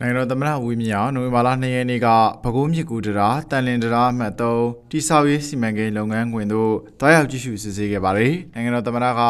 နိုင်ငံတော်သမ္မတဝီမြအောင်နိုဝင်ဘာလ2ရက်နေ့ကပဲခူးမြစ်ကူတရာတန်လင်တရာအမှတ်3တိဆောက်ရေးစီမံကိန်းလုပ်ငန်းခွင်သို့တွားရောက်ကြည့်ရှုစစ်ဆေးခဲ့ပါတယ်။နိုင်ငံတော်သမ္မတက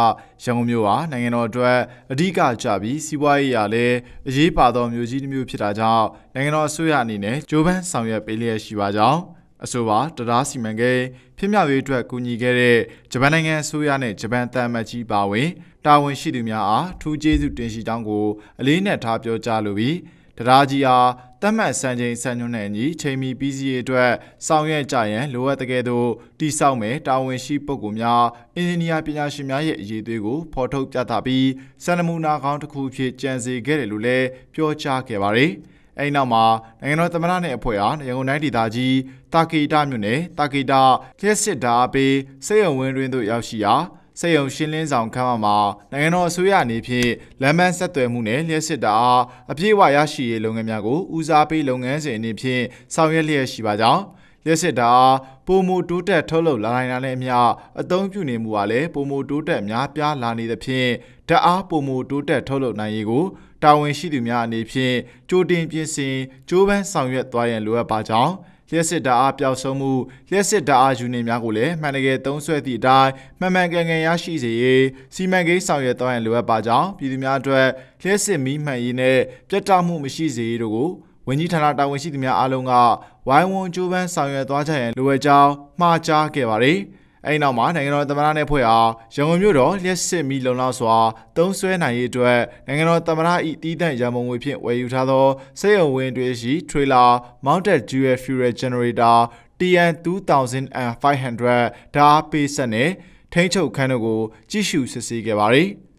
ရန်ကုန်မြို့ဟာနိုင်ငံတော်အတွက်အဓိကကျပြီးစီးပွားရေးရာလည်းအရေးပါသောမြို့ကြီးတစ်မြို့ဖြစ်တာကြောင့်နိုင်ငံတော်အစိုးရအနေနဲ့ဂျိုးပန်းဆောင်ရွက်ပေးလျက်ရှိပါကြောင်းအဆိုပါတရားစီမံကိန်းဖြစ်မြောက်ရေးအတွက်ကူညီခဲ့တဲ့ဂျပန်နိုင်ငံအစိုးရနဲ့ဂျပန်တန်မတ်ကြီးပါဝင်တာဝန်ရှိသူများအားထူးကျေးဇူးတင်ရှိကြောင်းကိုအလေးနက်ထားပြောကြားလိုပြီးတရားကြီးအားတတ်မှတ်စံချိန်စံညွှန်းနဲ့အညီချိန်မီပြီးစီးရေးအတွက်ဆောင်ရွက်ကြရန်လိုအပ်တဲ့ကဲ့သို့တိဆောက်မယ်တာဝန်ရှိပုဂ္ဂိုလ်များအင်ဂျင်နီယာပညာရှင်များရဲ့အရေးအသွေးကိုဖော်ထုတ်ပြသပြီးစံနမူနာကောင်းတစ်ခုဖြစ်ကြံစည်ခဲ့တယ်လို့လည်းပြောကြားခဲ့ပါတယ်။အဲ့နောက်မှာနိုင်ငံတော် သမ္မတနဲ့အဖွဲ့အားရန်ကုန်တိုင်းဒေသကြီးတာကီတာမြို့နယ်တာကီတာလျှက်စစ်ဓာပေးစေယုံဝင်းတွင်သို့ရောက်ရှိရာစေယုံရှင်းလင်းဆောင်ခန်းမမှာနိုင်ငံတော်အစိုးရအနေဖြင့်လမ်းမဆက်သွယ်မှုနဲ့လျှက်စစ်တာအပြည့်အဝရရှိရေးလုပ်ငန်းများကိုဦးစားပေးလုပ်ငန်းစဉ်အနေဖြင့်ဆောင်ရွက်လျက်ရှိပါကြောင်းလျှက်စစ်တာပုံမူတိုးတက်ထုတ်လုပ်လာနိုင်တာနဲ့အမျှအသုံးပြုနေမှုကလည်းပုံမူတိုးတက်များပြားလာနေသဖြင့်ဓာတ်အားပုံမူတိုးတက်ထုတ်လုပ်နိုင်ရေးကိုတာဝန်ရှိသူများအနေဖြင့်ကြိုတင်ပြင်ဆင်ကြိုးပမ်းဆောင်ရွက်သွားရန်လိုအပ်ပါကြောင်းလျှက်စစ်ဓာတ်အားပျောက်ဆုံးမှုလျှက်စစ်ဓာတ်အားယူနစ်များကိုလည်းမှန်တကယ်သုံးစွဲသည့်အတိုင်းမှန်မှန်ကန်ကန်ရရှိစေရေးစီမံကိန်းဆောင်ရွက်သွားရန်လိုအပ်ပါကြောင်းပြည်သူများအတွက်လျှက်စစ်မီးမှန်ရေးနဲ့ပြတ်တောက်မှုမရှိစေရေးတို့ကိုဝန်ကြီးဌာနတာဝန်ရှိသူများအားလုံးကဝိုင်းဝန်းကြိုးပမ်းဆောင်ရွက်သွားကြရန်လိုအပ်ကြောင်းမှာကြားခဲ့ပါတယ်။အဲဒီနောက်မှာနိုင်ငံတော်သမ္မတနဲ့ဖွဲ့အားရန်ကုန်မြို့တော်လျှက်စစ်မီလုံလောက်စွာသုံးဆွဲနိုင်ရေးအတွက်နိုင်ငံတော်သမ္မတ၏တည်တံ့ရန်ပုံငွေဖြင့်ဝယ်ယူထားသောစေယုံဝင်တွေရှိ trailer mounted dual fuel generator TN 2500ဓာတ်ပေးစက်နဲ့ထိန်းချုပ်ခန်းတို့ကို ကြည့်ရှုစစ်ဆေးခဲ့ပါသည်။